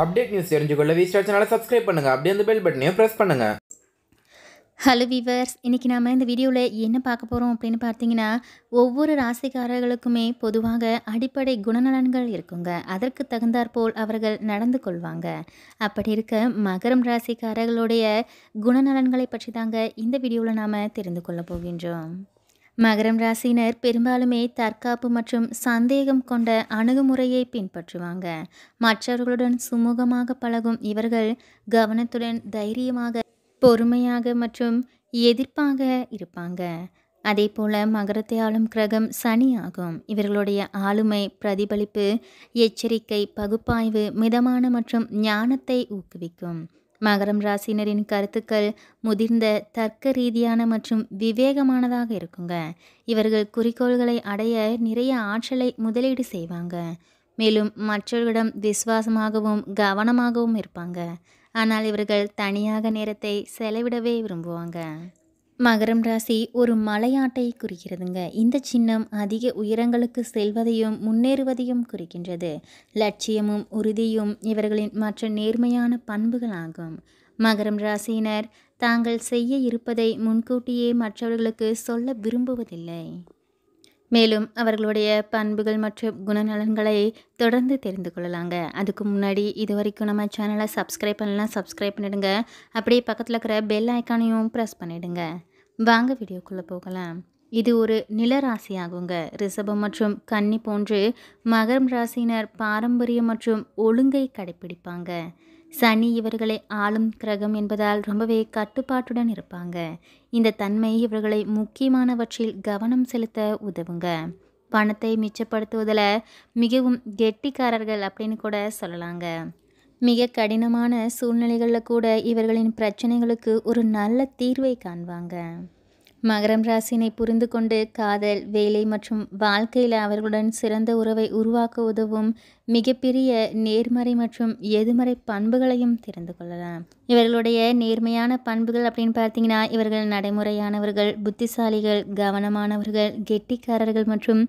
update news தெரிஞ்சுக்கொள்ள V star சேனலை subscribe பண்ணுங்கள் அப்படியே அந்த பெல் பட்டனையும் ப்ரெஸ் பண்ணுங்கள் ஹலோ வீவர்ஸ் இன்றைக்கி நாம் இந்த வீடியோவில் என்ன பார்க்க போகிறோம் அப்படின்னு பார்த்தீங்கன்னா ஒவ்வொரு ராசிக்காரர்களுக்குமே பொதுவாக அடிப்படை குணநலன்கள் இருக்குங்க அதற்கு தகுந்தாற்போல் அவர்கள் நடந்து கொள்வாங்க அப்படி இருக்க மகரம் ராசிக்காரர்களுடைய குணநலன்களை பற்றி தாங்க இந்த வீடியோவில் நாம் தெரிந்து கொள்ள போகின்றோம் மகரம் ராசினர் பெரும்பாலுமே தற்காப்பு மற்றும் சந்தேகம் கொண்ட அணுகுமுறையை பின்பற்றுவாங்க மற்றவர்களுடன் சுமூகமாக பழகும் இவர்கள் கவனத்துடன் தைரியமாக பொறுமையாக மற்றும் எதிர்ப்பாக இருப்பாங்க அதே போல் மகரத்தை ஆளும் கிரகம் சனி ஆகும் இவர்களுடைய ஆளுமை பிரதிபலிப்பு எச்சரிக்கை பகுப்பாய்வு மிதமான மற்றும் ஞானத்தை ஊக்குவிக்கும் மகரம் ராசினரின் கருத்துக்கள் முதிர்ந்த தர்க்க ரீதியான மற்றும் விவேகமானதாக இருக்குங்க இவர்கள் குறிக்கோள்களை அடைய நிறைய ஆற்றலை முதலீடு செய்வாங்க மேலும் மற்றவர்களிடம் விசுவாசமாகவும் கவனமாகவும் இருப்பாங்க ஆனால் இவர்கள் தனியாக நேரத்தை செலவிடவே விரும்புவாங்க மகரம் ராசி ஒரு மலையாட்டை குறிக்கிறதுங்க இந்த சின்னம் அதிக உயரங்களுக்கு செல்வதையும் முன்னேறுவதையும் குறிக்கின்றது லட்சியமும் உறுதியும் இவர்களின் மற்ற நேர்மையான பண்புகளாகும் மகரம் ராசியினர் தாங்கள் செய்ய இருப்பதை முன்கூட்டியே மற்றவர்களுக்கு சொல்ல விரும்புவதில்லை மேலும் அவர்களுடைய பண்புகள் மற்றும் குணநலன்களை தொடர்ந்து தெரிந்து கொள்ளலாங்க அதுக்கு முன்னாடி இது வரைக்கும் நம்ம சேனலை சப்ஸ்கிரைப் பண்ணலாம் சப்ஸ்கிரைப் பண்ணிவிடுங்க அப்படியே பக்கத்தில் இருக்கிற பெல் ஐக்கானையும் ப்ரெஸ் பண்ணிவிடுங்க வாங்க வீடியோக்குள்ளே போகலாம் இது ஒரு நில ராசியாகுங்க ரிஷபம் மற்றும் கன்னி போன்று மகரம் ராசியினர் பாரம்பரியம் மற்றும் ஒழுங்கை கடைபிடிப்பாங்க சனி இவர்களை ஆளும் கிரகம் என்பதால் ரொம்பவே கட்டுப்பாட்டுடன் இருப்பாங்க இந்த தன்மை இவர்களை முக்கியமானவற்றில் கவனம் செலுத்த உதவுங்க பணத்தை மிச்சப்படுத்துவதில் மிகவும் கெட்டிக்காரர்கள் அப்படின்னு கூட சொல்லலாங்க மிக கடினமான சூழ்நிலைகளில் கூட இவர்களின் பிரச்சனைகளுக்கு ஒரு நல்ல தீர்வை காண்பாங்க மகரம் ராசினை புரிந்து கொண்டு காதல் வேலை மற்றும் வாழ்க்கையில் அவர்களுடன் சிறந்த உறவை உருவாக்க உதவும் மிகப்பெரிய நேர்மறை மற்றும் எதிர்மறை பண்புகளையும் தெரிந்து கொள்ளலாம் இவர்களுடைய நேர்மையான பண்புகள் அப்படின்னு பார்த்தீங்கன்னா இவர்கள் நடைமுறையானவர்கள் புத்திசாலிகள் கவனமானவர்கள் கெட்டிக்காரர்கள் மற்றும்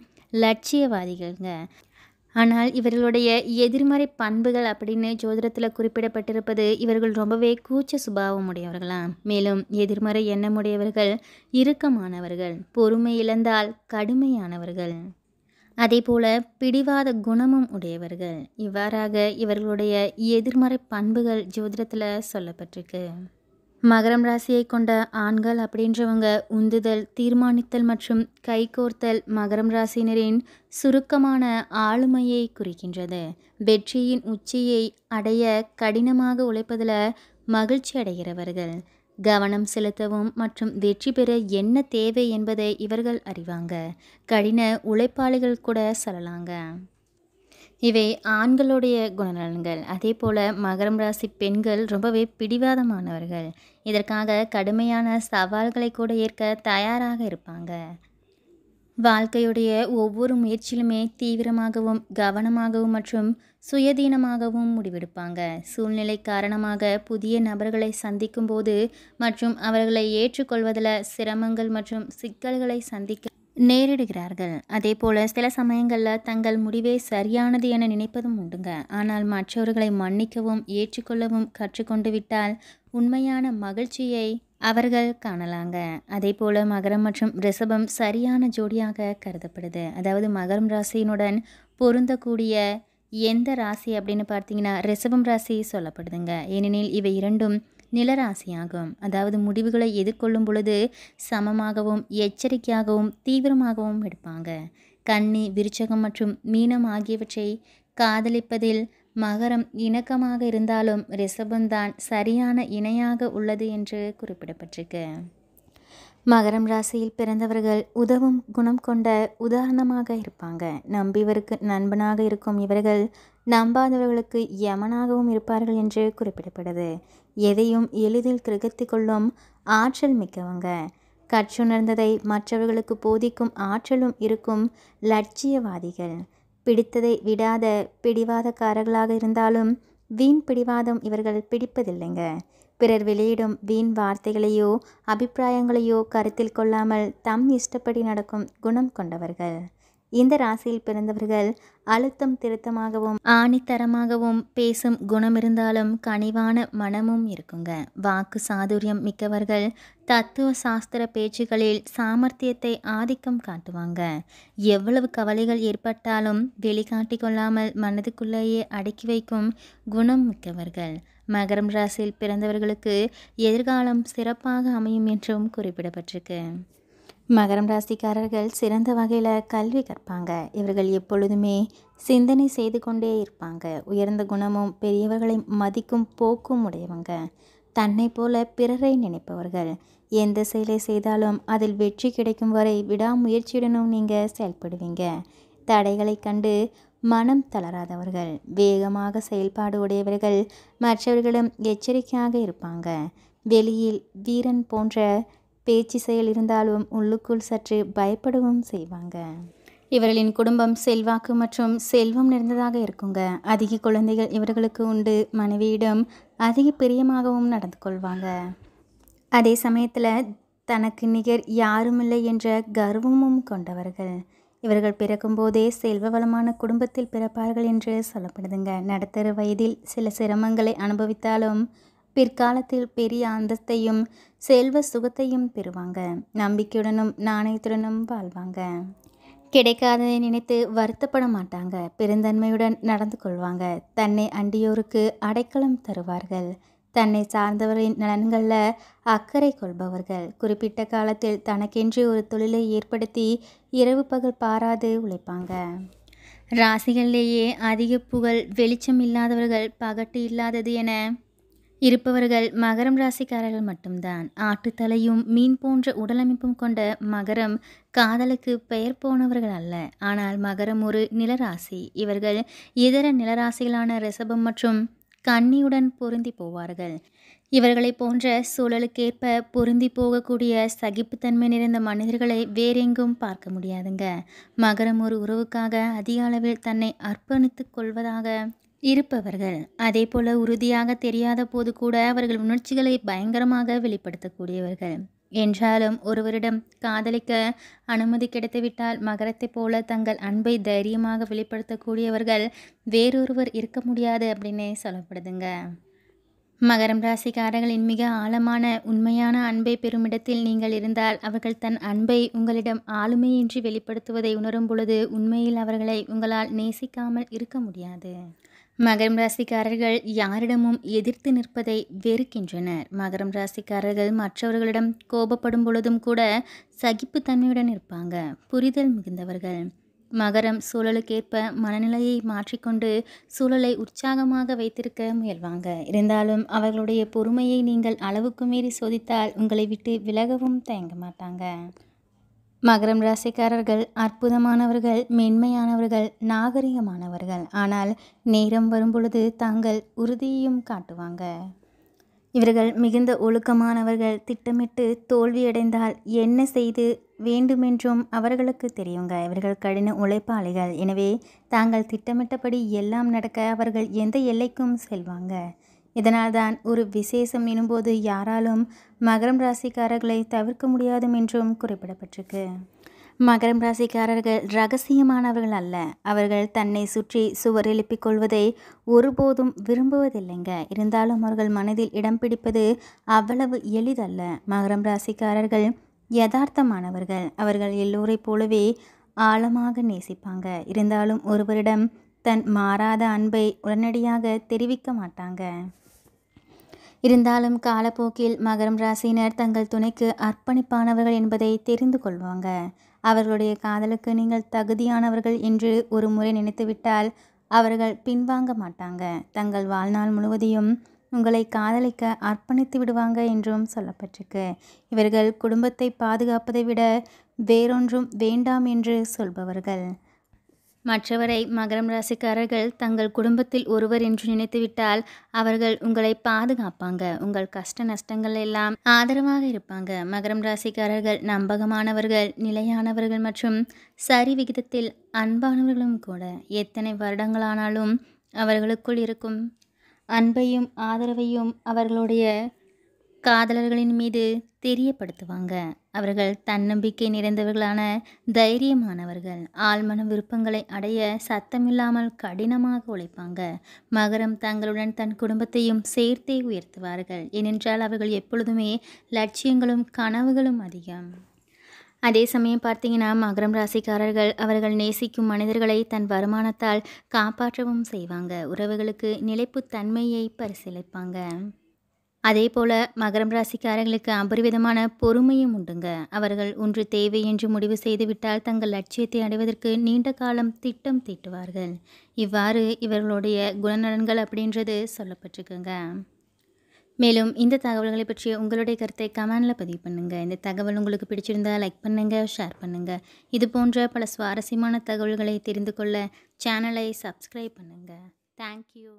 லட்சியவாதிகள்ங்க ஆனால் இவர்களுடைய எதிர்மறை பண்புகள் அப்படின்னு ஜோதிடத்தில் குறிப்பிடப்பட்டிருப்பது இவர்கள் ரொம்பவே கூச்ச சுபாவம் உடையவர்களாம் மேலும் எதிர்மறை எண்ணமுடையவர்கள் இறுக்கமானவர்கள் பொறுமை இழந்தால் கடுமையானவர்கள் அதே போல பிடிவாத குணமும் உடையவர்கள் இவ்வாறாக இவர்களுடைய எதிர்மறை பண்புகள் ஜோதிடத்தில் சொல்லப்பட்டிருக்கு மகரம் ராசியை கொண்ட ஆண்கள் அப்படின்றவங்க உந்துதல் தீர்மானித்தல் மற்றும் கைகோர்த்தல் மகரம் ராசினரின் சுருக்கமான ஆளுமையை குறிக்கின்றது வெற்றியின் உச்சியை அடைய கடினமாக உழைப்பதில் மகிழ்ச்சி அடைகிறவர்கள் கவனம் செலுத்தவும் மற்றும் வெற்றி பெற என்ன தேவை என்பதை இவர்கள் அறிவாங்க கடின உழைப்பாளிகள் கூட சொல்லலாங்க இவை ஆண்களுடைய குணநலன்கள் அதே போல் மகரம் ராசி பெண்கள் ரொம்பவே பிடிவாதமானவர்கள் இதற்காக கடுமையான சவால்களை கூட ஏற்க தயாராக இருப்பாங்க வாழ்க்கையுடைய ஒவ்வொரு முயற்சியிலுமே தீவிரமாகவும் கவனமாகவும் மற்றும் சுயதீனமாகவும் முடிவெடுப்பாங்க சூழ்நிலை காரணமாக புதிய நபர்களை சந்திக்கும் போது மற்றும் அவர்களை ஏற்றுக்கொள்வதில் சிரமங்கள் மற்றும் சிக்கல்களை சந்திக்க நேரிடுகிறார்கள் அதே போல சில சமயங்களில் தங்கள் முடிவே சரியானது என நினைப்பதும் உண்டுங்க ஆனால் மற்றவர்களை மன்னிக்கவும் ஏற்றுக்கொள்ளவும் கற்றுக்கொண்டு விட்டால் உண்மையான மகிழ்ச்சியை அவர்கள் காணலாங்க அதே போல மகரம் மற்றும் ரிஷபம் சரியான ஜோடியாக கருதப்படுது அதாவது மகரம் ராசியினுடன் பொருந்தக்கூடிய எந்த ராசி அப்படின்னு பார்த்தீங்கன்னா ரிஷபம் ராசி சொல்லப்படுதுங்க ஏனெனில் இவை இரண்டும் நிலராசியாகும் அதாவது முடிவுகளை எதிர்கொள்ளும் பொழுது சமமாகவும் எச்சரிக்கையாகவும் தீவிரமாகவும் எடுப்பாங்க கன்னி விருச்சகம் மற்றும் மீனம் ஆகியவற்றை காதலிப்பதில் மகரம் இணக்கமாக இருந்தாலும் ரிசபந்தான் சரியான இணையாக உள்ளது என்று குறிப்பிடப்பட்டிருக்கு மகரம் ராசியில் பிறந்தவர்கள் உதவும் குணம் கொண்ட உதாரணமாக இருப்பாங்க நம்பிவருக்கு நண்பனாக இருக்கும் இவர்கள் நம்பாதவர்களுக்கு யமனாகவும் இருப்பார்கள் என்று குறிப்பிடப்படுது எதையும் எளிதில் கிரகித்து கொள்ளும் ஆற்றல் மிக்கவங்க கற்றுணர்ந்ததை மற்றவர்களுக்கு போதிக்கும் ஆற்றலும் இருக்கும் லட்சியவாதிகள் பிடித்ததை விடாத பிடிவாதக்காரர்களாக இருந்தாலும் வீண் பிடிவாதம் இவர்கள் பிடிப்பதில்லைங்க பிறர் வெளியிடும் வீண் வார்த்தைகளையோ அபிப்பிராயங்களையோ கருத்தில் கொள்ளாமல் தம் இஷ்டப்படி நடக்கும் குணம் கொண்டவர்கள் இந்த ராசியில் பிறந்தவர்கள் அழுத்தம் திருத்தமாகவும் ஆணித்தரமாகவும் பேசும் குணம் இருந்தாலும் கனிவான மனமும் இருக்குங்க வாக்கு சாதுரியம் மிக்கவர்கள் தத்துவ சாஸ்திர பேச்சுகளில் சாமர்த்தியத்தை ஆதிக்கம் காட்டுவாங்க எவ்வளவு கவலைகள் ஏற்பட்டாலும் வெளிக்காட்டி கொள்ளாமல் மனதுக்குள்ளேயே அடக்கி வைக்கும் குணம் மிக்கவர்கள் மகரம் ராசியில் பிறந்தவர்களுக்கு எதிர்காலம் சிறப்பாக அமையும் என்றும் குறிப்பிடப்பட்டிருக்கு மகரம் ராசிக்காரர்கள் சிறந்த வகையில் கல்வி கற்பாங்க இவர்கள் எப்பொழுதுமே சிந்தனை செய்து கொண்டே இருப்பாங்க உயர்ந்த குணமும் பெரியவர்களை மதிக்கும் போக்கும் உடையவங்க தன்னை போல பிறரை நினைப்பவர்கள் எந்த செயலை செய்தாலும் அதில் வெற்றி கிடைக்கும் வரை விடாமுயற்சியுடனும் நீங்கள் செயல்படுவீங்க தடைகளை கண்டு மனம் தளராதவர்கள் வேகமாக செயல்பாடு உடையவர்கள் மற்றவர்களும் எச்சரிக்கையாக இருப்பாங்க வெளியில் வீரன் போன்ற பேச்சு செயல் இருந்தாலும் உள்ளுக்குள் சற்று பயப்படவும் செய்வாங்க இவர்களின் குடும்பம் செல்வாக்கு மற்றும் செல்வம் நிறைந்ததாக இருக்குங்க அதிக குழந்தைகள் இவர்களுக்கு உண்டு மனைவியிடம் அதிக பிரியமாகவும் நடந்து கொள்வாங்க அதே சமயத்தில் தனக்கு நிகர் யாரும் இல்லை என்ற கர்வமும் கொண்டவர்கள் இவர்கள் பிறக்கும்போதே செல்வ வளமான குடும்பத்தில் பிறப்பார்கள் என்று சொல்லப்படுதுங்க நடுத்தர வயதில் சில சிரமங்களை அனுபவித்தாலும் பிற்காலத்தில் பெரிய அந்தஸ்தையும் செல்வ சுகத்தையும் பெறுவாங்க நம்பிக்கையுடனும் நாணயத்துடனும் வாழ்வாங்க கிடைக்காததை நினைத்து வருத்தப்பட மாட்டாங்க பெருந்தன்மையுடன் நடந்து கொள்வாங்க தன்னை அண்டியோருக்கு அடைக்கலம் தருவார்கள் தன்னை சார்ந்தவரின் நலன்களில் அக்கறை கொள்பவர்கள் குறிப்பிட்ட காலத்தில் தனக்கென்று ஒரு தொழிலை ஏற்படுத்தி இரவு பகல் பாராது உழைப்பாங்க ராசிகளிலேயே அதிக புகழ் வெளிச்சம் இல்லாதவர்கள் பகட்டு இல்லாதது என இருப்பவர்கள் மகரம் ராசிக்காரர்கள் மட்டும்தான் ஆட்டுத்தலையும் மீன் போன்ற உடலமைப்பும் கொண்ட மகரம் காதலுக்கு பெயர் போனவர்கள் அல்ல ஆனால் மகரம் ஒரு நிலராசி இவர்கள் இதர நிலராசிகளான ரிசபம் மற்றும் கண்ணியுடன் பொருந்தி போவார்கள் இவர்களை போன்ற சூழலுக்கேற்ப பொருந்தி போகக்கூடிய சகிப்புத்தன்மை நிறைந்த மனிதர்களை வேறெங்கும் பார்க்க முடியாதுங்க மகரம் ஒரு உறவுக்காக அதிக அளவில் தன்னை அர்ப்பணித்து கொள்வதாக இருப்பவர்கள் அதே போல உறுதியாக தெரியாத போது கூட அவர்கள் உணர்ச்சிகளை பயங்கரமாக வெளிப்படுத்தக்கூடியவர்கள் என்றாலும் ஒருவரிடம் காதலிக்க அனுமதி கிடைத்துவிட்டால் மகரத்தைப் போல தங்கள் அன்பை தைரியமாக வெளிப்படுத்தக்கூடியவர்கள் வேறொருவர் இருக்க முடியாது அப்படின்னே சொல்லப்படுதுங்க மகரம் ராசிக்காரர்களின் மிக ஆழமான உண்மையான அன்பை பெறுமிடத்தில் நீங்கள் இருந்தால் அவர்கள் தன் அன்பை உங்களிடம் ஆளுமையின்றி வெளிப்படுத்துவதை உணரும் பொழுது உண்மையில் அவர்களை உங்களால் நேசிக்காமல் இருக்க முடியாது மகரம் ராசிக்காரர்கள் யாரிடமும் எதிர்த்து நிற்பதை வெறுக்கின்றனர் மகரம் ராசிக்காரர்கள் மற்றவர்களிடம் கோபப்படும் பொழுதும் கூட சகிப்புத்தன்மையுடன் இருப்பாங்க புரிதல் மிகுந்தவர்கள் மகரம் சூழலுக்கேற்ப மனநிலையை மாற்றிக்கொண்டு சூழலை உற்சாகமாக வைத்திருக்க முயல்வாங்க இருந்தாலும் அவர்களுடைய பொறுமையை நீங்கள் அளவுக்கு மீறி சோதித்தால் உங்களை விட்டு விலகவும் தயங்க மாட்டாங்க மகரம் ராசிக்காரர்கள் அற்புதமானவர்கள் மென்மையானவர்கள் நாகரிகமானவர்கள் ஆனால் நேரம் வரும்பொழுது தாங்கள் உறுதியையும் காட்டுவாங்க இவர்கள் மிகுந்த ஒழுக்கமானவர்கள் திட்டமிட்டு தோல்வியடைந்தால் என்ன செய்து வேண்டுமென்றும் அவர்களுக்கு தெரியுங்க இவர்கள் கடின உழைப்பாளிகள் எனவே தாங்கள் திட்டமிட்டபடி எல்லாம் நடக்க அவர்கள் எந்த எல்லைக்கும் செல்வாங்க இதனால்தான் ஒரு விசேஷம் எனும்போது யாராலும் மகரம் ராசிக்காரர்களை தவிர்க்க முடியாது என்றும் குறிப்பிடப்பட்டிருக்கு மகரம் ராசிக்காரர்கள் ரகசியமானவர்கள் அல்ல அவர்கள் தன்னை சுற்றி சுவர் எழுப்பிக் கொள்வதை ஒருபோதும் விரும்புவதில்லைங்க இருந்தாலும் அவர்கள் மனதில் இடம் பிடிப்பது அவ்வளவு எளிதல்ல மகரம் ராசிக்காரர்கள் யதார்த்தமானவர்கள் அவர்கள் எல்லோரைப் போலவே ஆழமாக நேசிப்பாங்க இருந்தாலும் ஒருவரிடம் தன் மாறாத அன்பை உடனடியாக தெரிவிக்க மாட்டாங்க இருந்தாலும் காலப்போக்கில் மகரம் ராசியினர் தங்கள் துணைக்கு அர்ப்பணிப்பானவர்கள் என்பதை தெரிந்து கொள்வாங்க அவர்களுடைய காதலுக்கு நீங்கள் தகுதியானவர்கள் என்று ஒரு முறை நினைத்துவிட்டால் அவர்கள் பின்வாங்க மாட்டாங்க தங்கள் வாழ்நாள் முழுவதையும் உங்களை காதலிக்க அர்ப்பணித்து விடுவாங்க என்றும் சொல்லப்பட்டிருக்கு இவர்கள் குடும்பத்தை பாதுகாப்பதை விட வேறொன்றும் வேண்டாம் என்று சொல்பவர்கள் மற்றவரை மகரம் ராசிக்காரர்கள் தங்கள் குடும்பத்தில் ஒருவர் என்று நினைத்துவிட்டால் அவர்கள் உங்களை பாதுகாப்பாங்க உங்கள் கஷ்ட நஷ்டங்கள் எல்லாம் ஆதரவாக இருப்பாங்க மகரம் ராசிக்காரர்கள் நம்பகமானவர்கள் நிலையானவர்கள் மற்றும் சரி விகிதத்தில் அன்பானவர்களும் கூட எத்தனை வருடங்களானாலும் அவர்களுக்குள் இருக்கும் அன்பையும் ஆதரவையும் அவர்களுடைய காதலர்களின் மீது தெரியப்படுத்துவாங்க அவர்கள் தன்னம்பிக்கை நிறைந்தவர்களான தைரியமானவர்கள் ஆழ்மன விருப்பங்களை அடைய சத்தமில்லாமல் கடினமாக உழைப்பாங்க மகரம் தங்களுடன் தன் குடும்பத்தையும் சேர்த்தே உயர்த்துவார்கள் ஏனென்றால் அவர்கள் எப்பொழுதுமே லட்சியங்களும் கனவுகளும் அதிகம் அதே சமயம் பார்த்தீங்கன்னா மகரம் ராசிக்காரர்கள் அவர்கள் நேசிக்கும் மனிதர்களை தன் வருமானத்தால் காப்பாற்றவும் செய்வாங்க உறவுகளுக்கு நிலைப்புத்தன்மையை பரிசீலிப்பாங்க அதே போல் மகரம் ராசிக்காரர்களுக்கு அபரிவிதமான பொறுமையும் உண்டுங்க அவர்கள் ஒன்று தேவை என்று முடிவு செய்துவிட்டால் தங்கள் லட்சியத்தை அடைவதற்கு நீண்ட காலம் திட்டம் தீட்டுவார்கள் இவ்வாறு இவர்களுடைய குணநலன்கள் அப்படின்றது சொல்லப்பட்டிருக்குங்க மேலும் இந்த தகவல்களை பற்றி உங்களுடைய கருத்தை கமெண்டில் பதிவு பண்ணுங்கள் இந்த தகவல் உங்களுக்கு பிடிச்சிருந்தால் லைக் பண்ணுங்கள் ஷேர் பண்ணுங்கள் இது போன்ற பல சுவாரஸ்யமான தகவல்களை தெரிந்து கொள்ள சேனலை சப்ஸ்கிரைப் பண்ணுங்கள் தேங்க்யூ